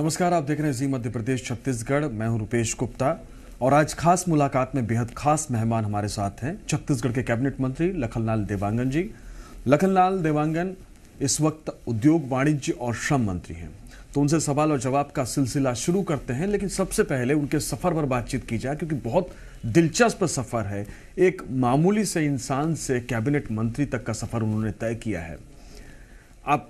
नमस्कार आप देख रहे हैं जी मध्य प्रदेश छत्तीसगढ़ मैं हूं रुपेश गुप्ता और आज खास मुलाकात में बेहद खास मेहमान हमारे साथ हैं छत्तीसगढ़ के कैबिनेट मंत्री लखनलाल देवांगन जी लखनलाल देवांगन इस वक्त उद्योग वाणिज्य और श्रम मंत्री हैं तो उनसे सवाल और जवाब का सिलसिला शुरू करते हैं लेकिन सबसे पहले उनके सफ़र पर बातचीत की जाए क्योंकि बहुत दिलचस्प सफ़र है एक मामूली से इंसान से कैबिनेट मंत्री तक का सफ़र उन्होंने तय किया है आप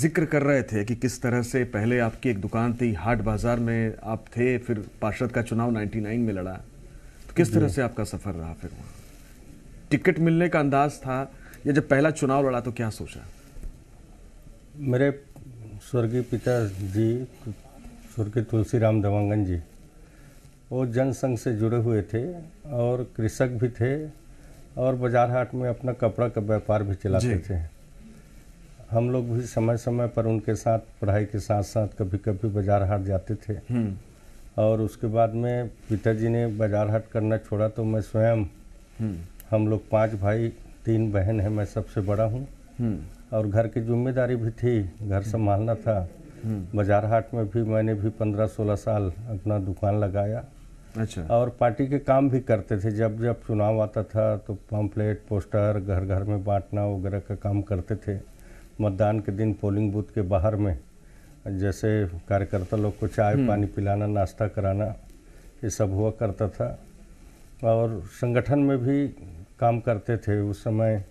जिक्र कर रहे थे कि किस तरह से पहले आपकी एक दुकान थी हाट बाजार में आप थे फिर पार्षद का चुनाव 99 में लड़ा तो किस तरह से आपका सफर रहा फिर वहाँ टिकट मिलने का अंदाज था या जब पहला चुनाव लड़ा तो क्या सोचा मेरे स्वर्गीय पिता जी स्वर्गीय तुलसीराम दवांगन जी वो जनसंघ से जुड़े हुए थे और कृषक भी थे और बाजार हाट में अपना कपड़ा का व्यापार भी चलाते थे हम लोग भी समय समय पर उनके साथ पढ़ाई के साथ साथ कभी कभी बाजार हाट जाते थे हम्म। और उसके बाद में पिताजी ने बाजार हाट करना छोड़ा तो मैं स्वयं हम्म। हम लोग पांच भाई तीन बहन हैं मैं सबसे बड़ा हूँ हम्म। और घर की जिम्मेदारी भी थी घर संभालना था बाजार हाट में भी मैंने भी पंद्रह सोलह साल अपना दुकान लगाया अच्छा और पार्टी के काम भी करते थे जब जब चुनाव आता था तो पम्पलेट पोस्टर घर घर में बांटना वगैरह का काम करते थे मतदान के दिन पोलिंग बूथ के बाहर में जैसे कार्यकर्ता लोग को चाय हम्म। पानी पिलाना नाश्ता कराना ये सब हुआ करता था और संगठन में भी काम करते थे उस समय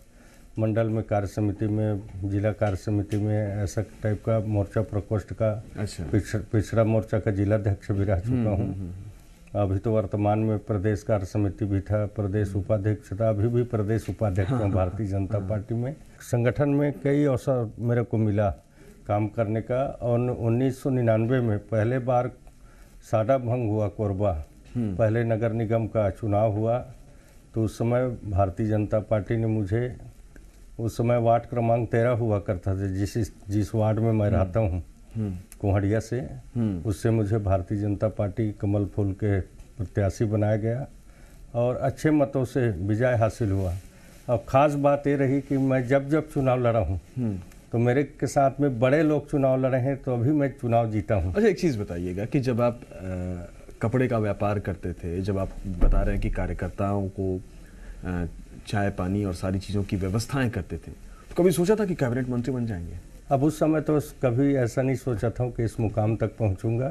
मंडल में कार्य समिति में जिला कार्य समिति में ऐसा टाइप का मोर्चा प्रकोष्ठ का अच्छा। पिछड़ा मोर्चा का जिलाध्यक्ष भी रह चुका हम्म, हूँ हम्म, अभी तो वर्तमान में प्रदेश कार्य समिति भी था प्रदेश हम्म। उपाध्यक्ष था अभी भी प्रदेश उपाध्यक्ष हूँ हाँ, हाँ, भारतीय हाँ, जनता पार्टी में संगठन में कई अवसर मेरे को मिला काम करने का और उन्नीस में पहले बार साडा भंग हुआ कोरबा हम्म। पहले नगर निगम का चुनाव हुआ तो उस समय भारतीय जनता पार्टी ने मुझे उस समय वार्ड क्रमांक तेरह हुआ करता था जिस जिस वार्ड में मैं हम्म। रहता हूँ कुहड़िया से हम्म। उससे मुझे भारतीय जनता पार्टी कमल फूल के प्रत्याशी बनाया गया और अच्छे मतों से विजय हासिल हुआ और ख़ास बात ये रही कि मैं जब जब चुनाव लड़ा हूँ हम्म। तो मेरे के साथ में बड़े लोग चुनाव लड़े हैं तो अभी मैं चुनाव जीता हूँ अच्छा एक चीज़ बताइएगा कि जब आप आ, कपड़े का व्यापार करते थे जब आप बता रहे हैं कि कार्यकर्ताओं को आ, चाय पानी और सारी चीज़ों की व्यवस्थाएं करते थे तो कभी सोचा था कि कैबिनेट मंत्री बन जाएंगे अब उस समय तो कभी ऐसा नहीं सोचा था कि इस मुकाम तक पहुंचूंगा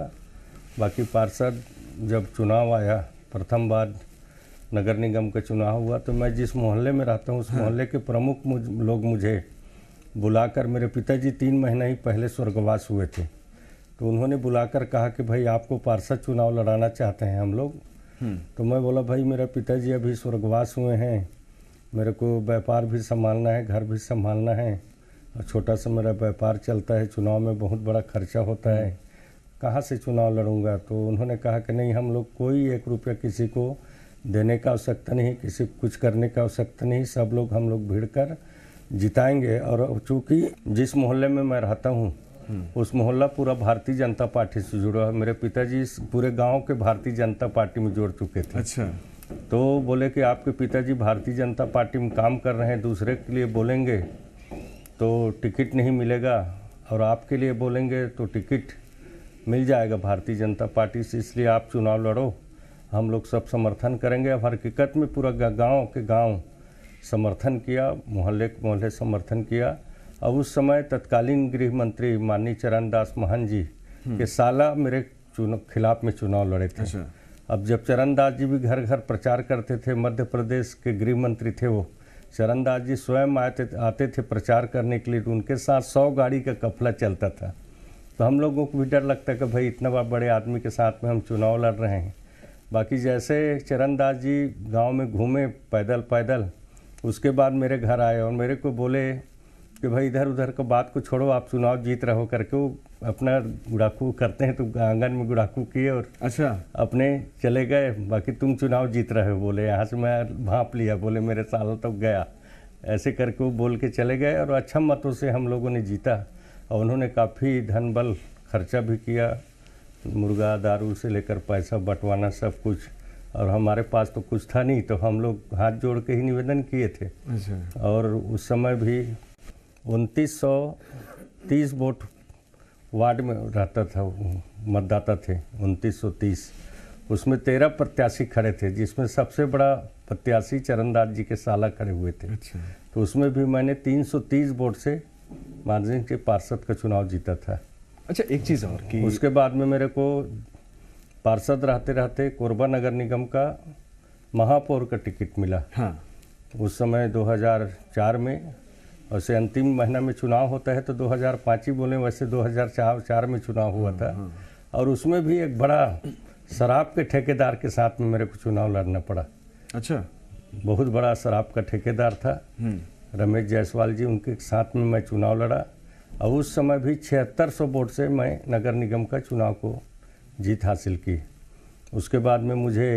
बाकी पार्षद जब चुनाव आया प्रथम बार नगर निगम का चुनाव हुआ तो मैं जिस मोहल्ले में रहता हूँ उस हाँ। मोहल्ले के प्रमुख मुझ लोग मुझे बुलाकर मेरे पिताजी तीन महीने ही पहले स्वर्गवास हुए थे तो उन्होंने बुलाकर कहा कि भाई आपको पार्षद चुनाव लड़ाना चाहते हैं हम लोग हम्म। तो मैं बोला भाई मेरे पिताजी अभी स्वर्गवास हुए हैं मेरे को व्यापार भी संभालना है घर भी संभालना है और छोटा सा मेरा व्यापार चलता है चुनाव में बहुत बड़ा खर्चा होता है कहाँ से चुनाव लड़ूंगा तो उन्होंने कहा कि नहीं हम लोग कोई एक रुपया किसी को देने का आवश्यकता नहीं किसी को कुछ करने का आवश्यकता नहीं सब लोग हम लोग भिड़ कर जिताएंगे और चूँकि जिस मोहल्ले में मैं रहता हूँ हम्म। उस मोहल्ला पूरा भारतीय जनता पार्टी से जुड़ा है मेरे पिताजी पूरे गांव के भारतीय जनता पार्टी में जोड़ चुके थे अच्छा तो बोले कि आपके पिताजी भारतीय जनता पार्टी में काम कर रहे हैं दूसरे के लिए बोलेंगे तो टिकट नहीं मिलेगा और आपके लिए बोलेंगे तो टिकट मिल जाएगा भारतीय जनता पार्टी से इसलिए आप चुनाव लड़ो हम लोग सब समर्थन करेंगे अब हकीकत में पूरा गांव के गांव समर्थन किया मोहल्ले के मोहल्ले समर्थन किया अब उस समय तत्कालीन गृह मंत्री माननीय चरण दास महन जी हम्म। के साला मेरे खिलाफ में चुनाव लड़े थे अच्छा। अब जब चरण दास जी भी घर घर प्रचार करते थे मध्य प्रदेश के गृह मंत्री थे वो चरणदास जी स्वयं आते आते थे प्रचार करने के लिए तो उनके साथ सौ गाड़ी का कफला चलता था तो हम लोगों को भी डर लगता कि भाई इतना बड़े आदमी के साथ में हम चुनाव लड़ रहे हैं बाकी जैसे चरणदास जी गांव में घूमे पैदल पैदल उसके बाद मेरे घर आए और मेरे को बोले कि भाई इधर उधर को बात को छोड़ो आप चुनाव जीत रहो करके वो अपना गुड़ाकू करते हैं तो आंगन में गुड़ाकू किए और अच्छा अपने चले गए बाकी तुम चुनाव जीत रहे हो बोले यहाँ से मैं भाप लिया बोले मेरे साल तक तो गया ऐसे करके वो बोल के चले गए और अच्छा मतों से हम लोगों ने जीता और उन्होंने काफ़ी धन बल खर्चा भी किया मुर्गा दारू से लेकर पैसा बंटवाना सब कुछ और हमारे पास तो कुछ था नहीं तो हम लोग हाथ जोड़ के ही निवेदन किए थे अच्छा। और उस समय भी उनतीस सौ तीस वोट वार्ड में रहता था मतदाता थे उनतीस सौ तीस उसमें तेरह प्रत्याशी खड़े थे जिसमें सबसे बड़ा प्रत्याशी चरणदास जी के साला खड़े हुए थे अच्छा। तो उसमें भी मैंने 330 वोट से मार्जिन के पार्षद का चुनाव जीता था अच्छा एक चीज़ और कि उसके बाद में मेरे को पार्षद रहते रहते कोरबा नगर निगम का महापौर का टिकट मिला हाँ उस समय 2004 में वैसे अंतिम महीना में चुनाव होता है तो 2005 ही बोले वैसे 2004 चार में चुनाव हुआ था हम्म, हम्म। और उसमें भी एक बड़ा शराब के ठेकेदार के साथ में मेरे को चुनाव लड़ना पड़ा अच्छा बहुत बड़ा शराब का ठेकेदार था हम्म। रमेश जायसवाल जी उनके साथ में मैं चुनाव लड़ा और उस समय भी छिहत्तर सौ वोट से मैं नगर निगम का चुनाव को जीत हासिल की उसके बाद में मुझे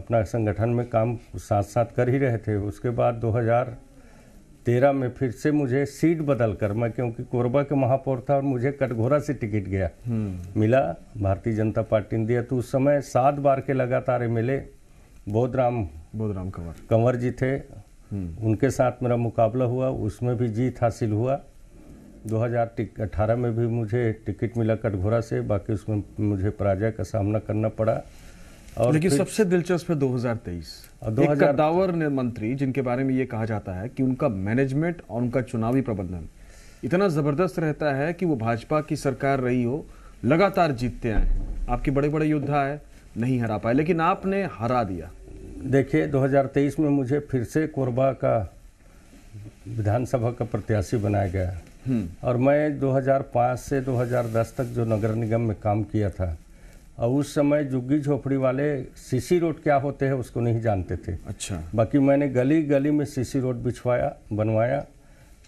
अपना संगठन में काम साथ साथ कर ही रहे थे उसके बाद 2000 तेरह में फिर से मुझे सीट बदल कर मैं क्योंकि कोरबा के महापौर था और मुझे कटघोरा से टिकट गया हम्म। मिला भारतीय जनता पार्टी ने दिया तो उस समय सात बार के लगातार M L A Bodhram Bodhram Kanwar Kanwar ji थे हम्म। उनके साथ मेरा मुकाबला हुआ उसमें भी जीत हासिल हुआ 2018 में भी मुझे टिकट मिला कटघोरा से बाकी उसमें मुझे पराजय का सामना करना पड़ा और लेकिन सबसे दिलचस्प है 2023 एक कदावर मंत्री जिनके बारे में ये कहा जाता है कि उनका मैनेजमेंट और उनका चुनावी प्रबंधन इतना ज़बरदस्त रहता है कि वो भाजपा की सरकार रही हो लगातार जीतते आए आपके बड़े बड़े योद्धा है नहीं हरा पाए लेकिन आपने हरा दिया देखिए 2023 में मुझे फिर से कोरबा का विधानसभा का प्रत्याशी बनाया गया हम्म। और मैं 2005 से 2010 तक जो नगर निगम में काम किया था और उस समय जुग्गी झोपड़ी वाले सीसी रोड क्या होते हैं उसको नहीं जानते थे अच्छा बाकी मैंने गली गली में सीसी रोड बिछवाया बनवाया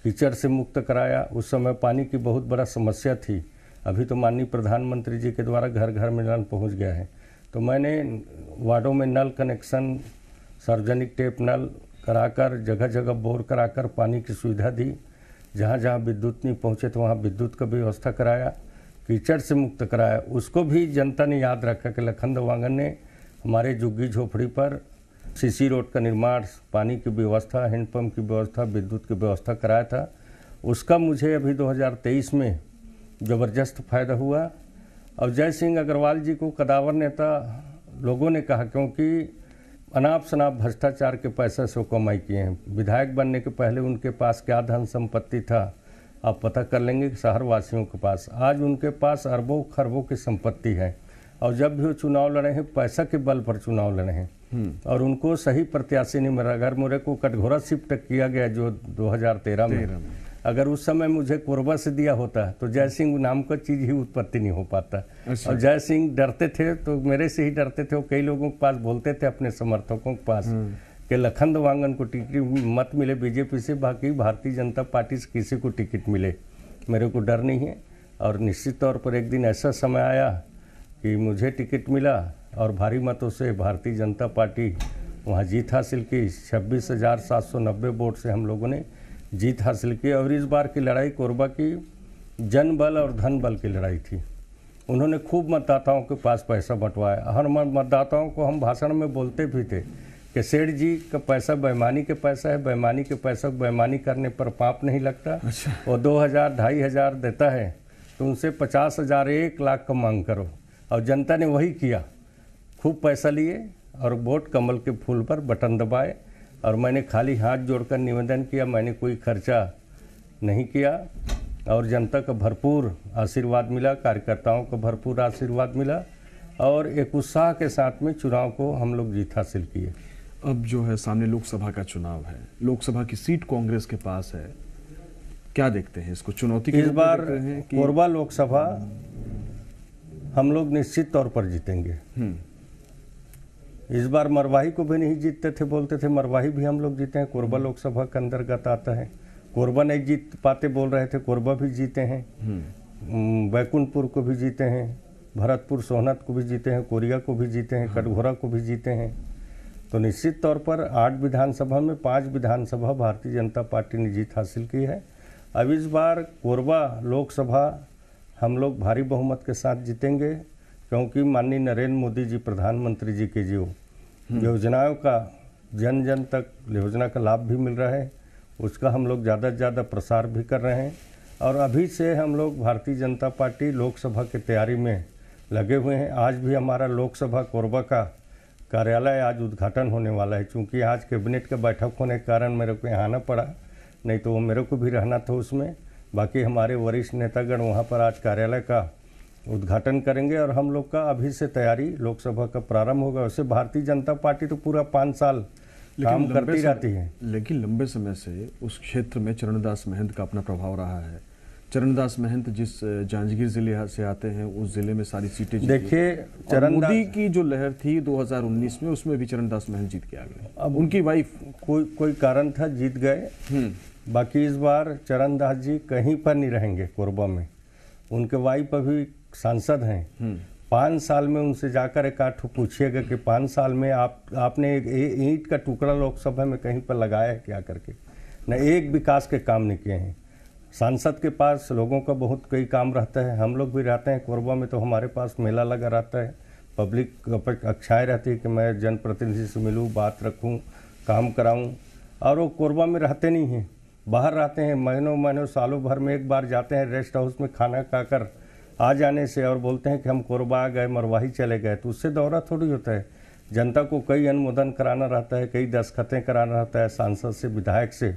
कीचड़ से मुक्त कराया उस समय पानी की बहुत बड़ा समस्या थी अभी तो माननीय प्रधानमंत्री जी के द्वारा घर घर में नल पहुँच गया है तो मैंने वार्डों में नल कनेक्शन सार्वजनिक टेप नल कराकर जगह जगह बोर कराकर पानी की सुविधा दी जहाँ जहाँ विद्युत नहीं पहुँचे तो वहाँ विद्युत का व्यवस्था कराया कीचड़ से मुक्त कराया उसको भी जनता ने याद रखा कि लखन वांगन ने हमारे जुग्गी झोपड़ी पर सीसी रोड का निर्माण पानी की व्यवस्था हैंडपम्प की व्यवस्था विद्युत की व्यवस्था कराया था उसका मुझे अभी 2023 में ज़बरदस्त फायदा हुआ और जय सिंह अग्रवाल जी को कदावर नेता लोगों ने कहा क्योंकि अनाप शनाप भ्रष्टाचार के पैसे से कमाई किए हैं विधायक बनने के पहले उनके पास क्या धन संपत्ति था आप पता कर लेंगे कि वासियों के पास आज उनके पास अरबों खरबों की संपत्ति है और जब भी वो चुनाव लड़े हैं पैसा के बल पर चुनाव लड़े हैं हम्म। और उनको सही प्रत्याशी नहीं मिला अगर मुरे को कटघोरा शिफ्ट किया गया जो 2013 में, में अगर उस समय मुझे कोरबा से दिया होता तो जय हम्म। सिंह नाम का चीज़ ही उत्पत्ति नहीं हो पाता अच्छा। और जय सिंह डरते थे तो मेरे से ही डरते थे वो कई लोगों के पास बोलते थे अपने समर्थकों के पास हम्म। कि लखंद वांगन को टिकट मत मिले बीजेपी से बाकी भारतीय जनता पार्टी से किसी को टिकट मिले मेरे को डर नहीं है और निश्चित तौर पर एक दिन ऐसा समय आया कि मुझे टिकट मिला और भारी मतों से भारतीय जनता पार्टी वहाँ जीत हासिल की छब्बीस हज़ार सात सौ नब्बे वोट से हम लोगों ने जीत हासिल की और इस बार की लड़ाई कोरबा की जन बल और धन बल की लड़ाई थी उन्होंने खूब मतदाताओं के पास पैसा बंटवाया हर मतदाताओं को हम भाषण में बोलते भी थे कि सेठ जी का पैसा बेमानी के पैसा है बेमानी के पैसा को बेमानी करने पर पाप नहीं लगता अच्छा। और दो हज़ार ढाई हज़ार देता है तो उनसे पचास हज़ार एक लाख का मांग करो और जनता ने वही किया खूब पैसा लिए और वोट कमल के फूल पर बटन दबाए और मैंने खाली हाथ जोड़कर निवेदन किया मैंने कोई खर्चा नहीं किया और जनता का भरपूर आशीर्वाद मिला कार्यकर्ताओं का भरपूर आशीर्वाद मिला और एक उत्साह के साथ में चुनाव को हम लोग जीत हासिल किए अब जो है सामने लोकसभा का चुनाव है लोकसभा की सीट कांग्रेस के पास है क्या देखते हैं इसको चुनौती इस बार कोरबा लोकसभा हम लोग निश्चित तौर पर जीतेंगे हम्म। इस बार मरवाही को भी नहीं जीतते थे बोलते थे मरवाही भी हम लोग जीते हैं कोरबा हम्म। लोकसभा के अंतर्गत आता है कोरबा नहीं जीत पाते बोल रहे थे कोरबा भी जीते हैं हम्म। बैकुंठपुर को भी जीते हैं भरतपुर सोहनत को भी जीते हैं कोरिया को भी जीते हैं हाँ। कटघोरा को भी जीते हैं तो निश्चित तौर पर आठ विधानसभा में पाँच विधानसभा भारतीय जनता पार्टी ने जीत हासिल की है अब इस बार कोरबा लोकसभा हम लोग भारी बहुमत के साथ जीतेंगे क्योंकि माननीय नरेंद्र मोदी जी प्रधानमंत्री जी के जो हम्म। योजनाओं का जन जन तक योजना का लाभ भी मिल रहा है उसका हम लोग ज़्यादा से ज़्यादा प्रसार भी कर रहे हैं और अभी से हम लोग भारतीय जनता पार्टी लोकसभा की तैयारी में लगे हुए हैं आज भी हमारा लोकसभा कोरबा का कार्यालय आज उद्घाटन होने वाला है क्योंकि आज कैबिनेट का बैठक होने के कारण मेरे को यहाँ आना पड़ा नहीं तो मेरे को भी रहना था उसमें बाकी हमारे वरिष्ठ नेतागण वहाँ पर आज कार्यालय का उद्घाटन करेंगे और हम लोग का अभी से तैयारी लोकसभा का प्रारंभ होगा वैसे भारतीय जनता पार्टी तो पूरा पाँच साल काम करती रहती है लेकिन लंबे समय से उस क्षेत्र में चरणदास महंत का अपना प्रभाव रहा है चरणदास महंत जिस जांजगीर जिले से आते हैं उस जिले में सारी सीटें देखिए चरण मोदी की जो लहर थी 2019 में उसमें भी चरणदास महंत जीत के आ गए अब उनकी वाइफ कोई कोई कारण था जीत गए हम्म। बाकी इस बार चरणदास जी कहीं पर नहीं रहेंगे कोरबा में उनके वाइफ अभी सांसद हैं हम्म। पाँच साल में उनसे जाकर एक आठ पूछिएगा कि पाँच साल में आप आपने एक ईंट का टुकड़ा लोकसभा में कहीं पर लगाया है क्या करके न एक विकास के काम नहीं किए हैं सांसद के पास लोगों का बहुत कई काम रहता है हम लोग भी रहते हैं कोरबा में तो हमारे पास मेला लगा रहता है पब्लिक अक्षाएँ रहती है कि मैं जनप्रतिनिधि से मिलूँ बात रखूँ काम कराऊँ और वो कोरबा में रहते नहीं हैं बाहर रहते हैं महीनों महीनों सालों भर में एक बार जाते हैं रेस्ट हाउस में खाना खाकर आ जाने से और बोलते हैं कि हम कोरबा गए मरवाही चले गए तो उससे दौरा थोड़ी होता है जनता को कई अनुमोदन कराना रहता है कई दस्तखतें कराना रहता है सांसद से विधायक से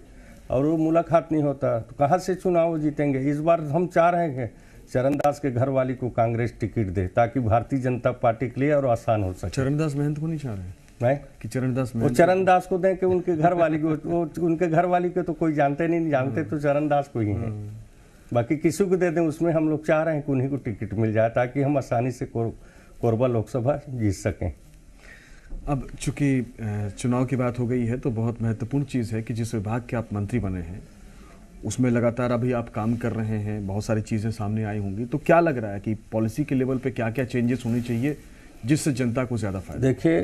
और वो मुलाकात नहीं होता तो कहाँ से चुनाव जीतेंगे इस बार हम चाह रहे हैं चरण दास के घर वाली को कांग्रेस टिकट दे ताकि भारतीय जनता पार्टी के लिए और आसान हो सके चरणदास महंत को नहीं चाह रहे मैं कि चरणदास वो चरणदास को दें कि उनके घर वाली को वो उनके घर वाली को तो कोई जानते नहीं जानते तो चरणदास को ही है हम्म। बाकी किसी को दे दें उसमें हम लोग चाह रहे हैं कि उन्हीं को टिकट मिल जाए ताकि हम आसानी से कोरबा लोकसभा जीत सकें अब चूंकि चुनाव की बात हो गई है तो बहुत महत्वपूर्ण चीज़ है कि जिस विभाग के आप मंत्री बने हैं उसमें लगातार अभी आप काम कर रहे हैं बहुत सारी चीज़ें सामने आई होंगी तो क्या लग रहा है कि पॉलिसी के लेवल पे क्या क्या चेंजेस होने चाहिए जिससे जनता को ज़्यादा फायदा देखिए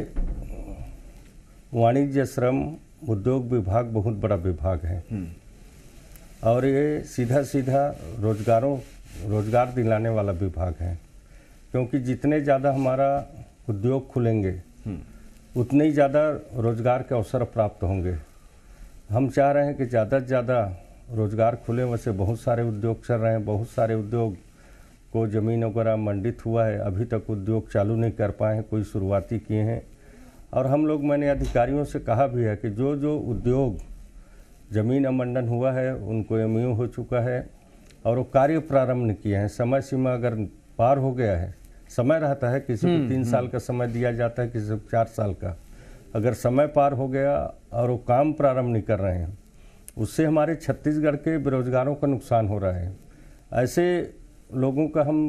वाणिज्य श्रम उद्योग विभाग बहुत बड़ा विभाग है हम्म। और ये सीधा सीधा रोजगारों रोजगार दिलाने वाला विभाग है क्योंकि जितने ज़्यादा हमारा उद्योग खुलेंगे हम्म। उतने ही ज़्यादा रोज़गार के अवसर प्राप्त होंगे हम चाह रहे हैं कि ज़्यादा से ज़्यादा रोज़गार खुले वैसे बहुत सारे उद्योग चल रहे हैं बहुत सारे उद्योग को ज़मीन वगैरह मंडित हुआ है अभी तक उद्योग चालू नहीं कर पाए हैं कोई शुरुआती किए हैं और हम लोग मैंने अधिकारियों से कहा भी है कि जो जो उद्योग ज़मीन अमंडन हुआ है उनको एम हो चुका है और वो कार्य प्रारंभ किए हैं समय सीमा अगर पार हो गया है समय रहता है किसी को हम्म, तीन हम्म। साल का समय दिया जाता है किसी को चार साल का अगर समय पार हो गया और वो काम प्रारंभ नहीं कर रहे हैं उससे हमारे छत्तीसगढ़ के बेरोजगारों का नुकसान हो रहा है ऐसे लोगों का हम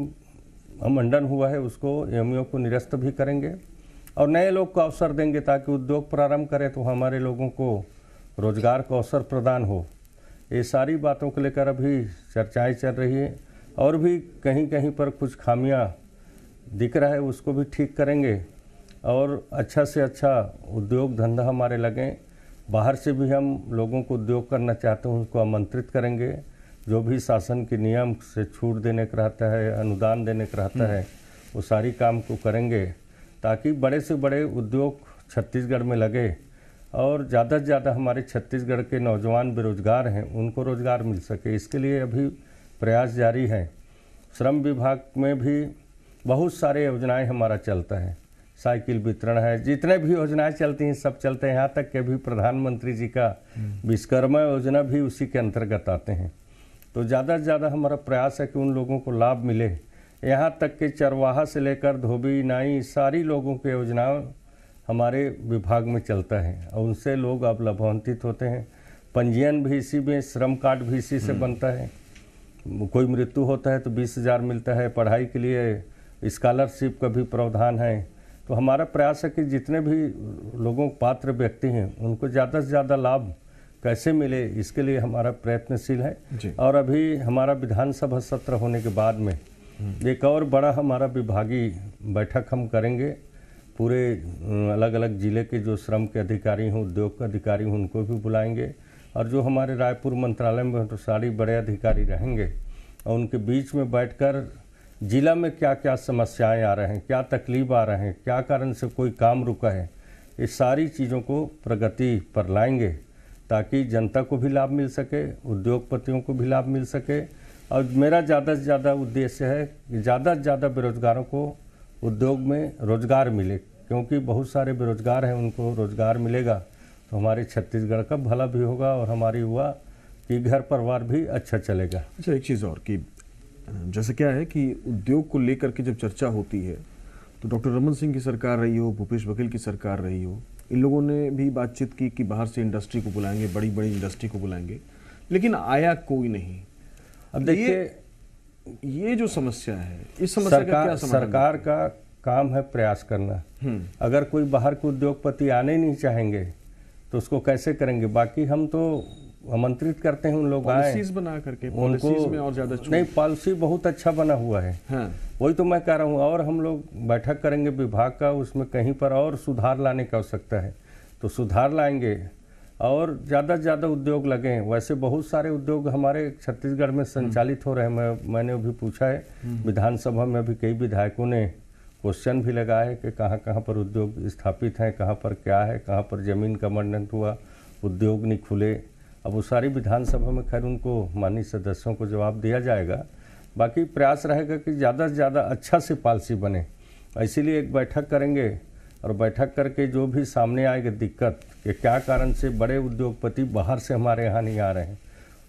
हम मंडन हुआ है उसको एम को निरस्त भी करेंगे और नए लोग को अवसर देंगे ताकि उद्योग प्रारंभ करें तो हमारे लोगों को रोजगार का अवसर प्रदान हो ये सारी बातों को लेकर अभी चर्चाएं चल रही है और भी कहीं कहीं पर कुछ खामियां दिख रहा है उसको भी ठीक करेंगे और अच्छा से अच्छा उद्योग धंधा हमारे लगें बाहर से भी हम लोगों को उद्योग करना चाहते हैं उनको आमंत्रित करेंगे जो भी शासन के नियम से छूट देने का रहता है अनुदान देने का रहता हम्म। है वो सारी काम को करेंगे ताकि बड़े से बड़े उद्योग छत्तीसगढ़ में लगे और ज़्यादा से ज़्यादा हमारे छत्तीसगढ़ के नौजवान बेरोजगार हैं उनको रोज़गार मिल सके इसके लिए अभी प्रयास जारी हैं श्रम विभाग में भी बहुत सारे योजनाएं हमारा चलता है साइकिल वितरण है जितने भी योजनाएं चलती हैं सब चलते हैं यहाँ तक के भी प्रधानमंत्री जी का हम्म। विश्वकर्मा योजना भी उसी के अंतर्गत आते हैं तो ज़्यादा से ज़्यादा हमारा प्रयास है कि उन लोगों को लाभ मिले यहाँ तक कि चरवाहा से लेकर धोबी नाई सारी लोगों के योजनाओं हमारे विभाग में चलता है और उनसे लोग अब लाभान्वित होते हैं पंजीयन भी इसी में श्रम कार्ड भी इसी से हम्म। बनता है कोई मृत्यु होता है तो बीस हज़ार मिलता है पढ़ाई के लिए स्कॉलरशिप का भी प्रावधान है तो हमारा प्रयास है कि जितने भी लोगों पात्र व्यक्ति हैं उनको ज़्यादा से ज़्यादा लाभ कैसे मिले इसके लिए हमारा प्रयत्नशील है और अभी हमारा विधानसभा सत्र होने के बाद में हम्म। एक और बड़ा हमारा विभागीय बैठक हम करेंगे पूरे अलग अलग ज़िले के जो श्रम के अधिकारी हों उद्योग के अधिकारी हों उनको भी बुलाएंगे और जो हमारे रायपुर मंत्रालय में तो सारी बड़े अधिकारी रहेंगे और उनके बीच में बैठकर ज़िला में क्या क्या समस्याएं आ रहे हैं क्या तकलीफ आ रहे हैं क्या कारण से कोई काम रुका है ये सारी चीज़ों को प्रगति पर लाएंगे ताकि जनता को भी लाभ मिल सके उद्योगपतियों को भी लाभ मिल सके और मेरा ज़्यादा से ज़्यादा उद्देश्य है कि ज़्यादा से ज़्यादा बेरोजगारों को उद्योग में रोज़गार मिले क्योंकि बहुत सारे बेरोजगार हैं उनको रोज़गार मिलेगा तो हमारे छत्तीसगढ़ का भला भी होगा और हमारी युवा कि घर परिवार भी अच्छा चलेगा अच्छा एक चीज़ और कि जैसे क्या है कि उद्योग को लेकर के जब चर्चा होती है तो डॉक्टर रमन सिंह की सरकार रही हो भूपेश बघेल की सरकार रही हो इन लोगों ने भी बातचीत की कि बाहर से इंडस्ट्री को बुलाएंगे बड़ी बड़ी इंडस्ट्री को बुलाएंगे लेकिन आया कोई नहीं अब देखिए ये जो समस्या है इस समस्या सरकार, का क्या सरकार का काम है प्रयास करना हम्म। अगर कोई बाहर के उद्योगपति आने नहीं चाहेंगे तो उसको कैसे करेंगे बाकी हम तो आमंत्रित करते हैं उन लोग आए बना करके उनको में और ज्यादा नहीं पॉलिसी बहुत अच्छा बना हुआ है हाँ। वही तो मैं कह रहा हूँ और हम लोग बैठक करेंगे विभाग का उसमें कहीं पर और सुधार लाने की आवश्यकता है तो सुधार लाएंगे और ज़्यादा से ज़्यादा उद्योग लगे वैसे बहुत सारे उद्योग हमारे छत्तीसगढ़ में संचालित हो रहे हैं मैं मैंने भी पूछा है हम्म। विधानसभा में भी कई विधायकों ने क्वेश्चन भी लगाए कि कहाँ कहाँ पर उद्योग स्थापित हैं कहाँ पर क्या है कहाँ पर ज़मीन का मंडन हुआ उद्योग नहीं खुले अब वो सारी विधानसभा में खैर उनको माननीय सदस्यों को जवाब दिया जाएगा बाकी प्रयास रहेगा कि ज़्यादा से ज़्यादा अच्छा से पॉलिसी बने इसीलिए एक बैठक करेंगे और बैठक करके जो भी सामने आएगी दिक्कत कि क्या कारण से बड़े उद्योगपति बाहर से हमारे यहाँ नहीं आ रहे हैं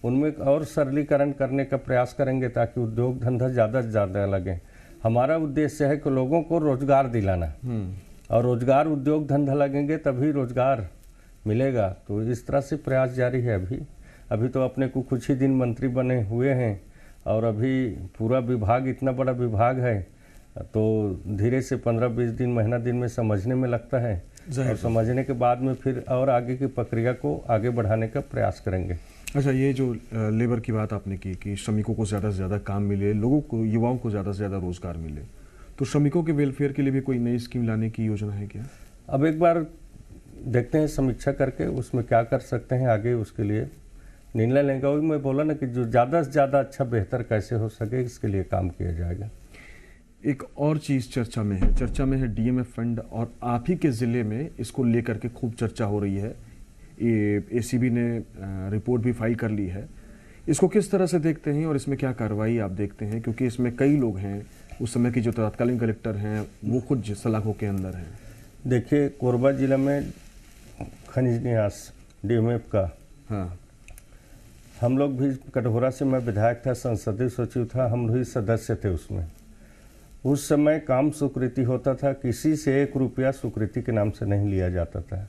उनमें और सरलीकरण करने का प्रयास करेंगे ताकि उद्योग धंधा ज़्यादा से ज़्यादा लगे हमारा उद्देश्य है कि लोगों को रोज़गार दिलाना हम्म। और रोज़गार उद्योग धंधा लगेंगे तभी रोज़गार मिलेगा तो इस तरह से प्रयास जारी है अभी अभी तो अपने को कुछ ही दिन मंत्री बने हुए हैं और अभी पूरा विभाग इतना बड़ा विभाग है तो धीरे से पंद्रह बीस दिन महीना दिन में समझने में लगता है और समझने के बाद में फिर और आगे की प्रक्रिया को आगे बढ़ाने का प्रयास करेंगे अच्छा ये जो लेबर की बात आपने की कि श्रमिकों को ज़्यादा से ज़्यादा काम मिले लोगों को युवाओं को ज़्यादा से ज़्यादा रोज़गार मिले तो श्रमिकों के वेलफेयर के लिए भी कोई नई स्कीम लाने की योजना है क्या अब एक बार देखते हैं समीक्षा करके उसमें क्या कर सकते हैं आगे उसके लिए निर्णय लेंगे वही मैं बोला ना कि जो ज़्यादा से ज़्यादा अच्छा बेहतर कैसे हो सके इसके लिए काम किया जाएगा एक और चीज़ चर्चा में है चर्चा में है डीएमएफ फंड और आप ही के ज़िले में इसको लेकर के खूब चर्चा हो रही है ए एसीबी ने रिपोर्ट भी फाइल कर ली है इसको किस तरह से देखते हैं और इसमें क्या कार्रवाई आप देखते हैं क्योंकि इसमें कई लोग हैं उस समय की जो तत्कालीन कलेक्टर हैं वो खुद सलाखों के अंदर हैं देखिए कोरबा ज़िले में खनिज न्यास डीएमएफ का हाँ हम लोग भी कटघोरा से मैं विधायक था संसदीय सचिव था हम भी सदस्य थे उसमें उस समय काम स्वीकृति होता था किसी से एक रुपया स्वीकृति के नाम से नहीं लिया जाता था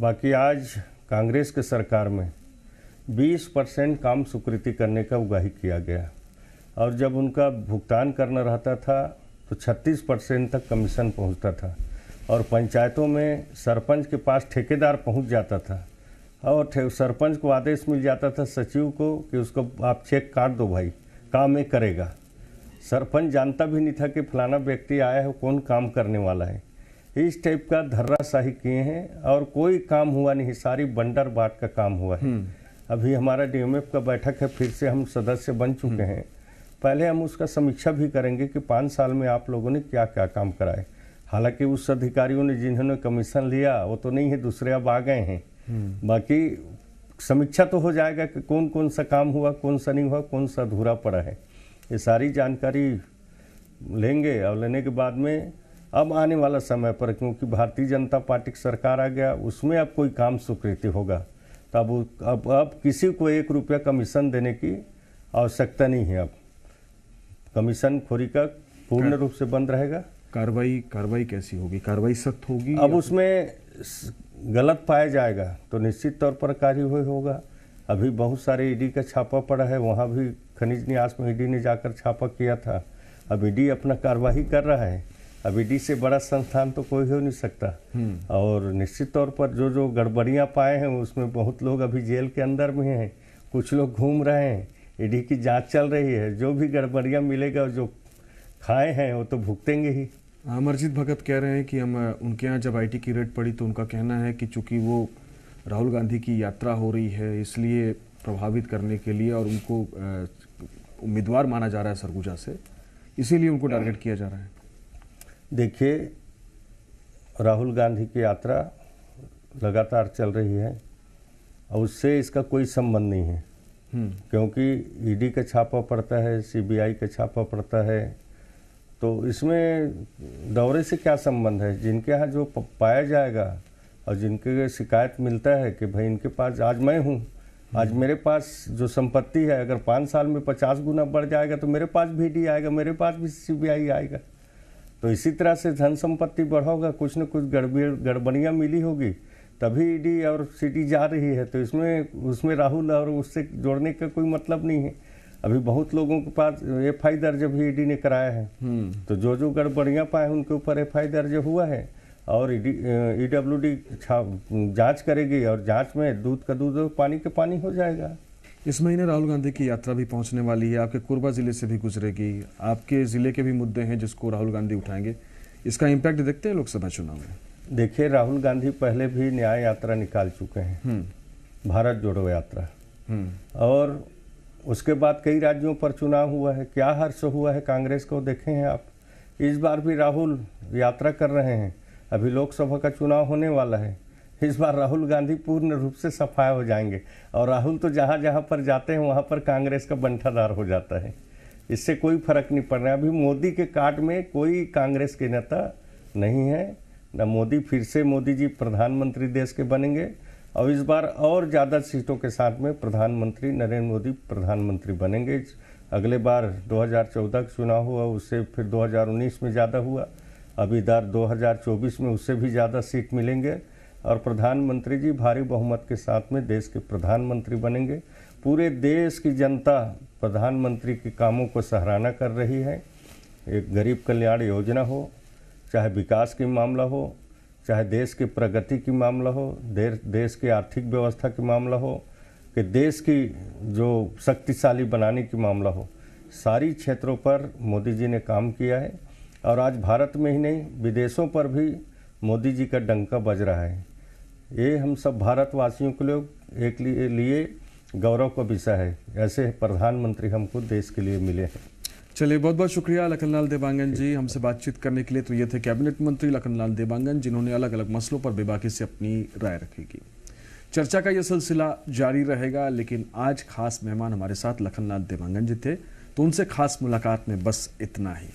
बाकी आज कांग्रेस के सरकार में 20 परसेंट काम स्वीकृति करने का उगाही किया गया और जब उनका भुगतान करना रहता था तो 36 परसेंट तक कमीशन पहुंचता था और पंचायतों में सरपंच के पास ठेकेदार पहुंच जाता था और सरपंच को आदेश मिल जाता था सचिव को कि उसको आप चेक काट दो भाई काम ये करेगा सरपंच जानता भी नहीं था कि फलाना व्यक्ति आया है कौन काम करने वाला है इस टाइप का धर्राशाही किए हैं और कोई काम हुआ नहीं सारी बंडर बाट का काम हुआ है हम्म। अभी हमारा डीएमएफ का बैठक है फिर से हम सदस्य बन चुके हम्म। हैं पहले हम उसका समीक्षा भी करेंगे कि पाँच साल में आप लोगों ने क्या क्या काम कराए हालांकि उस अधिकारियों ने जिन्होंने कमीशन लिया वो तो नहीं है दूसरे अब आ गए हैं हम्म। बाकी समीक्षा तो हो जाएगा कि कौन कौन सा काम हुआ कौन सा नहीं हुआ कौन सा अधूरा पड़ा है ये सारी जानकारी लेंगे और लेने के बाद में अब आने वाला समय पर क्योंकि भारतीय जनता पार्टी की सरकार आ गया उसमें अब कोई काम स्वीकृति होगा तो अब अब अब किसी को एक रुपया कमीशन देने की आवश्यकता नहीं है अब कमीशन खोरी का पूर्ण हाँ। रूप से बंद रहेगा कार्रवाई कार्रवाई कैसी होगी कार्रवाई सख्त होगी अब उसमें गलत पाया जाएगा तो निश्चित तौर पर कार्यवाही होगा अभी बहुत सारे ईडी e का छापा पड़ा है वहाँ भी खनिज न्यास में ईडी e ने जाकर छापा किया था अब ईडी e अपना कार्रवाई कर रहा है अब ईडी से बड़ा संस्थान तो कोई हो नहीं सकता हम्म। और निश्चित तौर पर जो जो गड़बड़ियाँ पाए हैं उसमें बहुत लोग अभी जेल के अंदर में हैं कुछ लोग घूम रहे हैं ईडी की जाँच चल रही है जो भी गड़बड़ियाँ मिलेगा जो खाए हैं वो तो भुगतेंगे ही अमरजीत भगत कह रहे हैं कि हम उनके यहाँ जब आईटी की रेड पड़ी तो उनका कहना है कि चूंकि वो राहुल गांधी की यात्रा हो रही है इसलिए प्रभावित करने के लिए और उनको उम्मीदवार माना जा रहा है सरगुजा से इसीलिए उनको टारगेट किया जा रहा है देखिए राहुल गांधी की यात्रा लगातार चल रही है और उससे इसका कोई संबंध नहीं है हम्म। क्योंकि ईडी e का छापा पड़ता है सीबीआई का छापा पड़ता है तो इसमें दौरे से क्या संबंध है जिनके यहाँ जो पाया जाएगा और जिनके शिकायत मिलता है कि भाई इनके पास आज मैं हूँ आज हम्म। मेरे पास जो संपत्ति है अगर पाँच साल में पचास गुना बढ़ जाएगा तो मेरे पास भी डी आएगा मेरे पास भी सीबीआई आएगा तो इसी तरह से धन संपत्ति बढ़ोगा कुछ न कुछ गड़बड़ गड़बड़ियाँ मिली होगी तभी ईडी और सिटी जा रही है तो इसमें उसमें राहुल और उससे जोड़ने का कोई मतलब नहीं है अभी बहुत लोगों के पास एफ आई दर्ज भी ईडी e ने कराया है हम्म। तो जो जो गड़बड़ियाँ पाए उनके ऊपर एफ आई दर्ज हुआ है और ई डब्ल्यू डी जाँच करेगी और जाँच में दूध का दूध पानी के पानी हो जाएगा इस महीने राहुल गांधी की यात्रा भी पहुंचने वाली है आपके कोरबा ज़िले से भी गुजरेगी आपके ज़िले के भी मुद्दे हैं जिसको राहुल गांधी उठाएंगे इसका इम्पैक्ट देखते हैं लोकसभा चुनाव में देखिए राहुल गांधी पहले भी न्याय यात्रा निकाल चुके हैं हम्म। भारत जोड़ो यात्रा हम्म। और उसके बाद कई राज्यों पर चुनाव हुआ है क्या हर्ष हुआ है कांग्रेस को देखे हैं आप इस बार भी राहुल यात्रा कर रहे हैं अभी लोकसभा का चुनाव होने वाला है इस बार राहुल गांधी पूर्ण रूप से सफाया हो जाएंगे और राहुल तो जहाँ जहाँ पर जाते हैं वहाँ पर कांग्रेस का बंठाधार हो जाता है इससे कोई फर्क नहीं पड़ रहा अभी मोदी के काट में कोई कांग्रेस के नेता नहीं है न मोदी फिर से मोदी जी प्रधानमंत्री देश के बनेंगे अब इस बार और ज़्यादा सीटों के साथ में प्रधानमंत्री नरेंद्र मोदी प्रधानमंत्री बनेंगे अगले बार 2014 का चुनाव हुआ उससे फिर 2019 में ज़्यादा हुआ अभी दार 2024 में उससे भी ज़्यादा सीट मिलेंगे और प्रधानमंत्री जी भारी बहुमत के साथ में देश के प्रधानमंत्री बनेंगे पूरे देश की जनता प्रधानमंत्री के कामों को सराहना कर रही है एक गरीब कल्याण योजना हो चाहे विकास के मामला हो चाहे देश की प्रगति की मामला हो देश की आर्थिक व्यवस्था की मामला हो कि देश की जो शक्तिशाली बनाने की मामला हो सारी क्षेत्रों पर मोदी जी ने काम किया है और आज भारत में ही नहीं विदेशों पर भी मोदी जी का डंका बज रहा है ये हम सब भारतवासियों के लोग एक लिए गौरव का विषय है ऐसे प्रधानमंत्री हमको देश के लिए मिले हैं चलिए बहुत बहुत शुक्रिया लखनलाल देवांगन जी हमसे बातचीत करने के लिए तो ये थे कैबिनेट मंत्री लखनलाल देवांगन जिन्होंने अलग अलग मसलों पर बेबाकी से अपनी राय रखेगी चर्चा का यह सिलसिला जारी रहेगा लेकिन आज खास मेहमान हमारे साथ लखनलाल देवांगन जी थे तो उनसे खास मुलाकात में बस इतना ही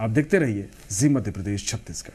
आप देखते रहिए जी मध्य प्रदेश छत्तीसगढ़